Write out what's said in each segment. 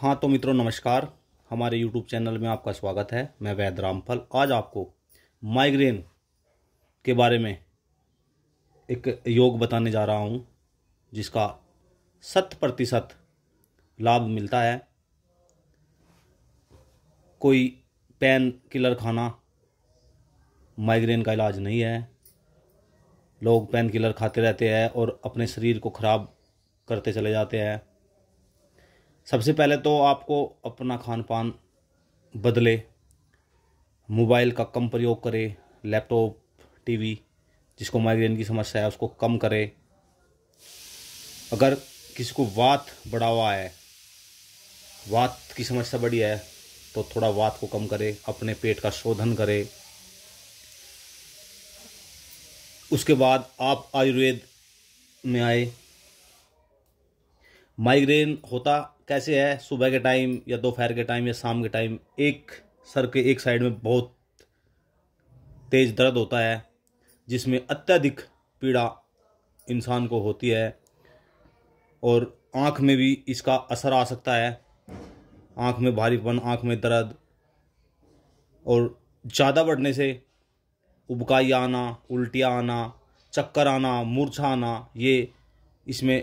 हाँ तो मित्रों नमस्कार हमारे यूट्यूब चैनल में आपका स्वागत है मैं वैद रामफल आज आपको माइग्रेन के बारे में एक योग बताने जा रहा हूँ जिसका शत प्रतिशत लाभ मिलता है कोई पेन किलर खाना माइग्रेन का इलाज नहीं है लोग पेन किलर खाते रहते हैं और अपने शरीर को ख़राब करते चले जाते हैं सबसे पहले तो आपको अपना खान पान बदले मोबाइल का कम प्रयोग करें लैपटॉप टीवी जिसको माइग्रेन की समस्या है उसको कम करे अगर किसी को वात बढ़ावा है वात की समस्या बड़ी है तो थोड़ा वात को कम करे अपने पेट का शोधन करे उसके बाद आप आयुर्वेद में आए माइग्रेन होता कैसे है सुबह के टाइम या दोपहर के टाइम या शाम के टाइम एक सर के एक साइड में बहुत तेज़ दर्द होता है जिसमें अत्यधिक पीड़ा इंसान को होती है और आँख में भी इसका असर आ सकता है आँख में भारीपन आँख में दर्द और ज़्यादा बढ़ने से उबकाई आना उल्टियाँ आना चक्कर आना मूर्छा आना ये इसमें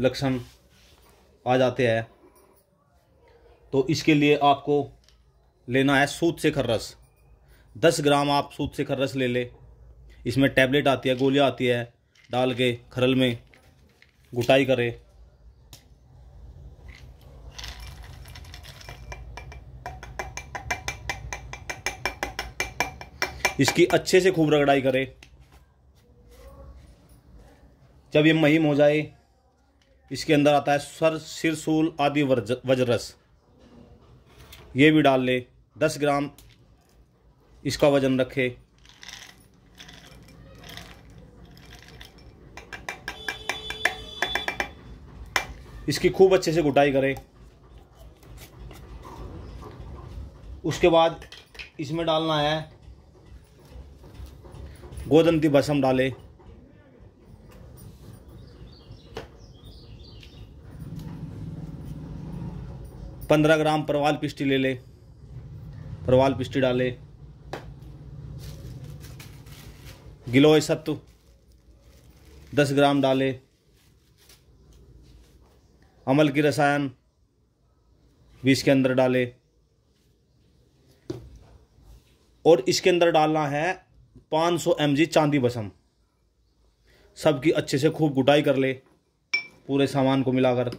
लक्षण आ जाते हैं तो इसके लिए आपको लेना है सूत से खर्रस दस ग्राम आप सूत से खर्रस ले ले इसमें टैबलेट आती है गोलियाँ आती है डाल के खरल में गुटाई करें इसकी अच्छे से खूब रगड़ाई करें जब ये महीम हो जाए इसके अंदर आता है सर सिरसूल आदि वज्रस ये भी डाल ले दस ग्राम इसका वजन रखे इसकी खूब अच्छे से गुटाई करें उसके बाद इसमें डालना है गोदंती भसम डालें पंद्रह ग्राम परवाल पिस्टी ले ले परवाल पिस्टी डाले गिलोय सत्तु दस ग्राम डाले अमल की रसायन बीस के अंदर डाले और इसके अंदर डालना है 500 सौ चांदी बसम सबकी अच्छे से खूब गुटाई कर ले पूरे सामान को मिलाकर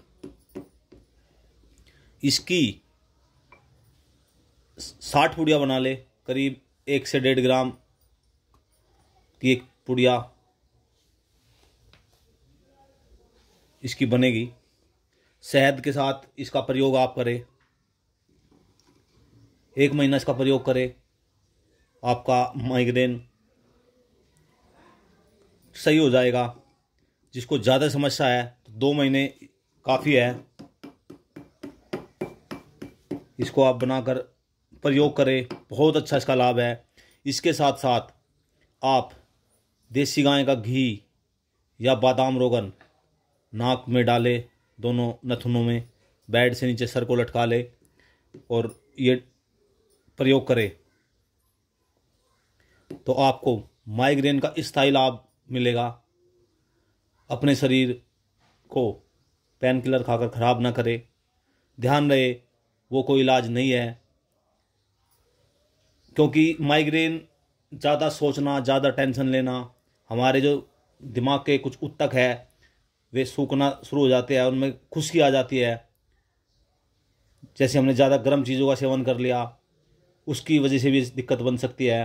इसकी साठ पुड़िया बना ले करीब एक से डेढ़ ग्राम की एक पुड़िया इसकी बनेगी शहद के साथ इसका प्रयोग आप करें एक महीना इसका प्रयोग करें आपका माइग्रेन सही हो जाएगा जिसको ज़्यादा समस्या है तो दो महीने काफ़ी है इसको आप बनाकर प्रयोग करें बहुत अच्छा इसका लाभ है इसके साथ साथ आप देसी गाय का घी या बादाम रोगन नाक में डालें दोनों नथुनों में बेड से नीचे सर को लटका ले और ये प्रयोग करें तो आपको माइग्रेन का स्थायी लाभ मिलेगा अपने शरीर को पेन किलर खाकर ख़राब ना करे ध्यान रहे वो कोई इलाज नहीं है क्योंकि माइग्रेन ज़्यादा सोचना ज़्यादा टेंशन लेना हमारे जो दिमाग के कुछ उत्तक है वे सूखना शुरू हो जाते हैं उनमें खुशकी आ जाती है जैसे हमने ज़्यादा गर्म चीज़ों का सेवन कर लिया उसकी वजह से भी दिक्कत बन सकती है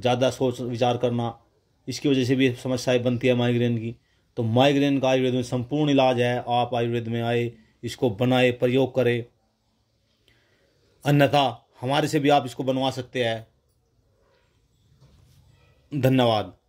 ज़्यादा सोच विचार करना इसकी वजह से भी समस्याएं बनती है माइग्रेन की तो माइग्रेन का आयुर्वेद में संपूर्ण इलाज है आप आयुर्वेद में आए इसको बनाए प्रयोग करें अन्यथा हमारे से भी आप इसको बनवा सकते हैं धन्यवाद